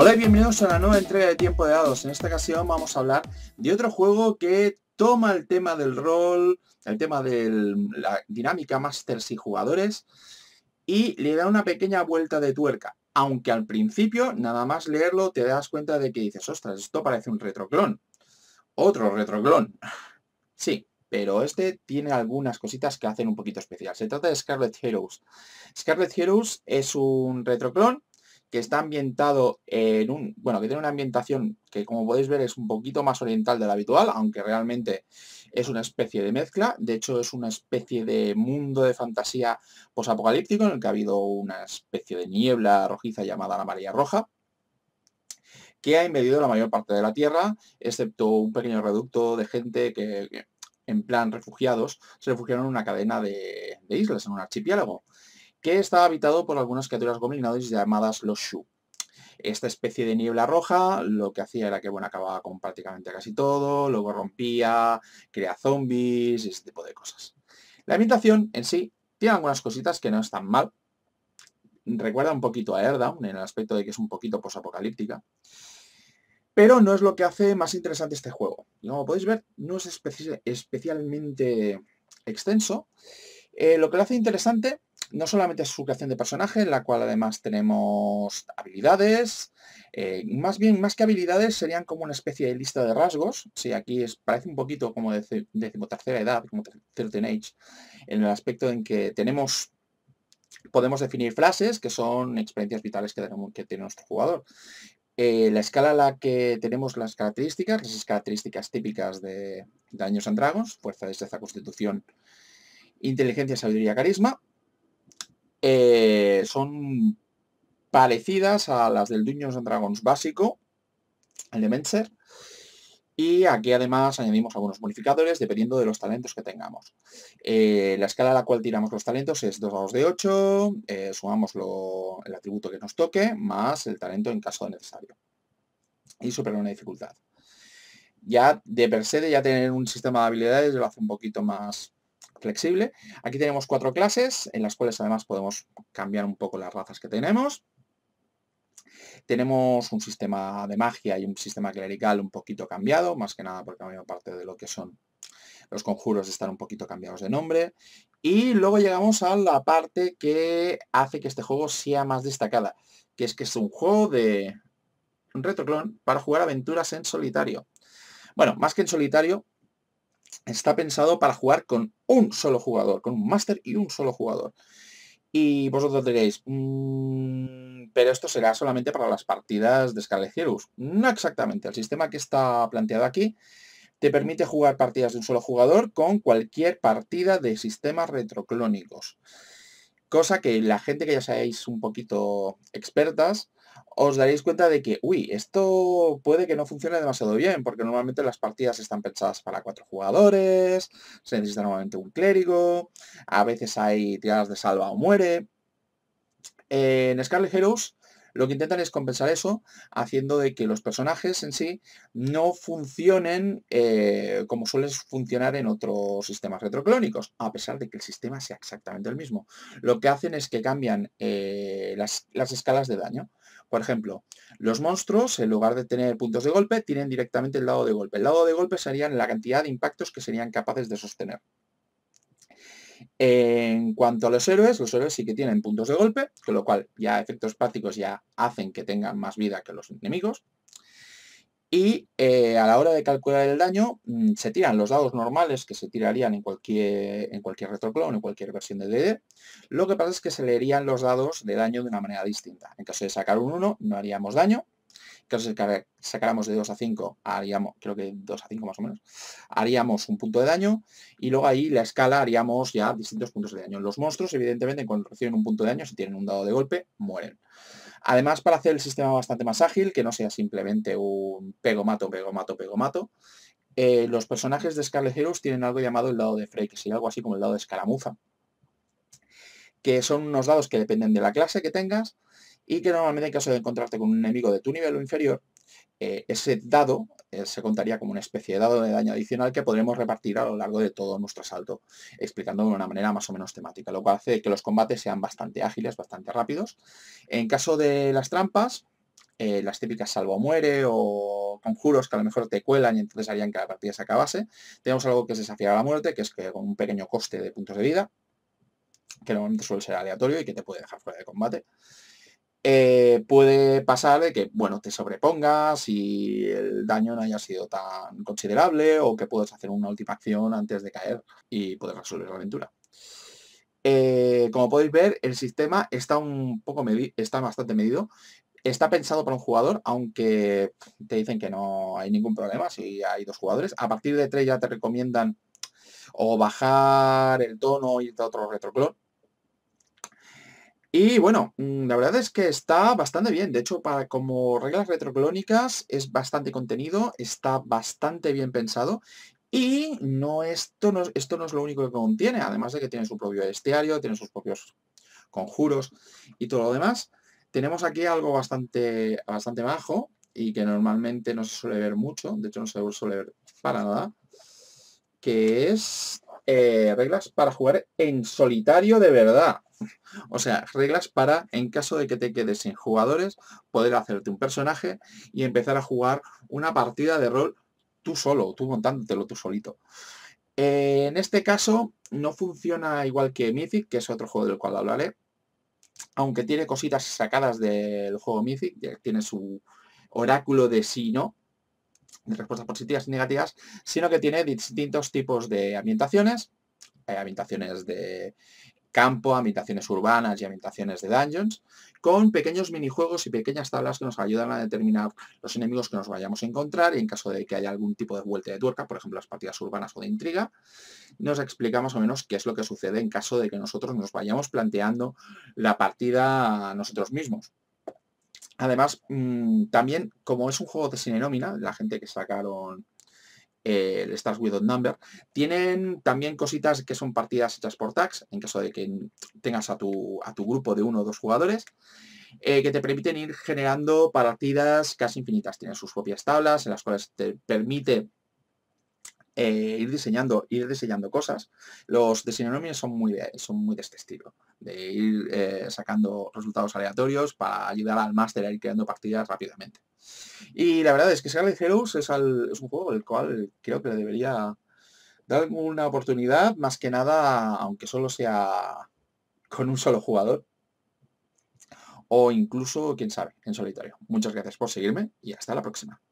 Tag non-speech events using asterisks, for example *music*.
Hola y bienvenidos a la nueva entrega de Tiempo de Dados. En esta ocasión vamos a hablar de otro juego que toma el tema del rol, el tema de la dinámica masters y jugadores y le da una pequeña vuelta de tuerca. Aunque al principio, nada más leerlo, te das cuenta de que dices, ostras, esto parece un retroclon. Otro retroclon. *laughs* Sí, pero este tiene algunas cositas que hacen un poquito especial. Se trata de Scarlet Heroes. Scarlet Heroes es un retroclon que está ambientado en un, bueno, que tiene una ambientación que como podéis ver es un poquito más oriental de la habitual, aunque realmente es una especie de mezcla, de hecho es una especie de mundo de fantasía posapocalíptico en el que ha habido una especie de niebla rojiza llamada la María Roja, que ha invadido la mayor parte de la Tierra, excepto un pequeño reducto de gente que, en plan refugiados, se refugiaron en una cadena de islas, en un archipiélago que está habitado por algunas criaturas goblinoides llamadas los Shu. Esta especie de niebla roja lo que hacía era que, bueno, acababa con prácticamente casi todo, luego rompía, crea zombies y ese tipo de cosas. La ambientación en sí tiene algunas cositas que no están mal. Recuerda un poquito a Airdown en el aspecto de que es un poquito posapocalíptica. Pero no es lo que hace más interesante este juego. como podéis ver, no es especialmente extenso. Eh, lo que lo hace interesante no solamente es su creación de personaje, en la cual además tenemos habilidades, eh, más bien, más que habilidades, serían como una especie de lista de rasgos, si aquí es, parece un poquito como de tercera edad, como 13 age, en el aspecto en que tenemos podemos definir frases que son experiencias vitales que, tenemos, que tiene nuestro jugador. Eh, la escala a la que tenemos las características, las características típicas de Daños and Dragons, fuerza, destreza, constitución, inteligencia, sabiduría, carisma. Eh, son parecidas a las del Dungeons and Dragons básico, el de Menser, y aquí además añadimos algunos modificadores dependiendo de los talentos que tengamos. Eh, la escala a la cual tiramos los talentos es 2 dados de 8, eh, sumamos el atributo que nos toque, más el talento en caso de necesario. Y superar una dificultad. Ya de per se de ya tener un sistema de habilidades lo hace un poquito más flexible. Aquí tenemos cuatro clases, en las cuales además podemos cambiar un poco las razas que tenemos. Tenemos un sistema de magia y un sistema clerical un poquito cambiado, más que nada porque la mayor parte de lo que son los conjuros están un poquito cambiados de nombre. Y luego llegamos a la parte que hace que este juego sea más destacada, que es que es un juego de un retroclon para jugar aventuras en solitario. Bueno, más que en solitario, está pensado para jugar con un solo jugador, con un máster y un solo jugador. Y vosotros diréis, mm, pero esto será solamente para las partidas de Scalecirus. No exactamente, el sistema que está planteado aquí te permite jugar partidas de un solo jugador con cualquier partida de sistemas retroclónicos. Cosa que la gente que ya seáis un poquito expertas, os daréis cuenta de que, uy, esto puede que no funcione demasiado bien, porque normalmente las partidas están pensadas para cuatro jugadores, se necesita normalmente un clérigo, a veces hay tiradas de salva o muere. En Scarlet Heroes lo que intentan es compensar eso haciendo de que los personajes en sí no funcionen eh, como suelen funcionar en otros sistemas retroclónicos, a pesar de que el sistema sea exactamente el mismo. Lo que hacen es que cambian eh, las, las escalas de daño. Por ejemplo, los monstruos, en lugar de tener puntos de golpe, tienen directamente el lado de golpe. El lado de golpe serían la cantidad de impactos que serían capaces de sostener. En cuanto a los héroes, los héroes sí que tienen puntos de golpe, con lo cual ya efectos prácticos ya hacen que tengan más vida que los enemigos. Y eh, a la hora de calcular el daño, mm, se tiran los dados normales que se tirarían en cualquier, en cualquier retroclone, en cualquier versión de DD. Lo que pasa es que se leerían los dados de daño de una manera distinta. En caso de sacar un 1, no haríamos daño que sacáramos de 2 a 5, haríamos, creo que 2 a 5 más o menos, haríamos un punto de daño y luego ahí la escala haríamos ya distintos puntos de daño. Los monstruos, evidentemente, cuando reciben un punto de daño, si tienen un dado de golpe, mueren. Además, para hacer el sistema bastante más ágil, que no sea simplemente un pego mato, pego mato, pego mato, eh, los personajes de Scarlet Heroes tienen algo llamado el dado de Frey, que sería algo así como el dado de escaramuza, que son unos dados que dependen de la clase que tengas, y que normalmente en caso de encontrarte con un enemigo de tu nivel o inferior, eh, ese dado eh, se contaría como una especie de dado de daño adicional que podremos repartir a lo largo de todo nuestro asalto, explicándolo de una manera más o menos temática, lo cual hace que los combates sean bastante ágiles, bastante rápidos. En caso de las trampas, eh, las típicas salvo muere o conjuros que a lo mejor te cuelan y entonces harían que la partida se acabase. Tenemos algo que es desafiar a la muerte, que es que con un pequeño coste de puntos de vida, que normalmente suele ser aleatorio y que te puede dejar fuera de combate. Eh, puede pasar de que, bueno, te sobrepongas y el daño no haya sido tan considerable o que puedas hacer una última acción antes de caer y poder resolver la aventura. Eh, como podéis ver, el sistema está un poco está bastante medido. Está pensado para un jugador, aunque te dicen que no hay ningún problema si hay dos jugadores. A partir de tres ya te recomiendan o bajar el tono y irte otro retroclon y bueno, mm, la verdad es que está bastante bien. De hecho, para como reglas retroclónicas es bastante contenido, está bastante bien pensado. Y no esto, no esto no es lo único que contiene, además de que tiene su propio bestiario, tiene sus propios conjuros y todo lo demás. Tenemos aquí algo bastante, bastante bajo y que normalmente no se suele ver mucho, de hecho no se suele ver para nada, que es eh, reglas para jugar en solitario de verdad. *laughs* O sea, reglas para, en caso de que te quedes sin jugadores, poder hacerte un personaje y empezar a jugar una partida de rol tú solo, tú montándotelo tú solito. Eh, en este caso, no funciona igual que Mythic, que es otro juego del cual hablaré, aunque tiene cositas sacadas del juego Mythic, tiene su oráculo de sí no, de respuestas positivas y negativas, sino que tiene distintos tipos de ambientaciones, eh, ambientaciones de campo, ambientaciones urbanas y ambientaciones de dungeons, con pequeños minijuegos y pequeñas tablas que nos ayudan a determinar los enemigos que nos vayamos a encontrar y en caso de que haya algún tipo de vuelta de tuerca, por ejemplo las partidas urbanas o de intriga, nos explicamos más o menos qué es lo que sucede en caso de que nosotros nos vayamos planteando la partida a nosotros mismos. Además, mm, también, como es un juego de nómina, la gente que sacaron el Stars Without Number. Tienen también cositas que son partidas hechas por tags, en caso de que tengas a tu, a tu grupo de uno o dos jugadores. Eh, que te permiten ir generando partidas casi infinitas. Tienen sus propias tablas en las cuales te permite eh, ir diseñando, ir diseñando cosas. Los de son muy son muy de este estilo de ir eh, sacando resultados aleatorios para ayudar al máster a ir creando partidas rápidamente. Y la verdad es que Scarlet Heroes es, es un juego El cual creo que debería dar una oportunidad, más que nada, aunque solo sea con un solo jugador, o incluso, quién sabe, en solitario. Muchas gracias por seguirme y hasta la próxima.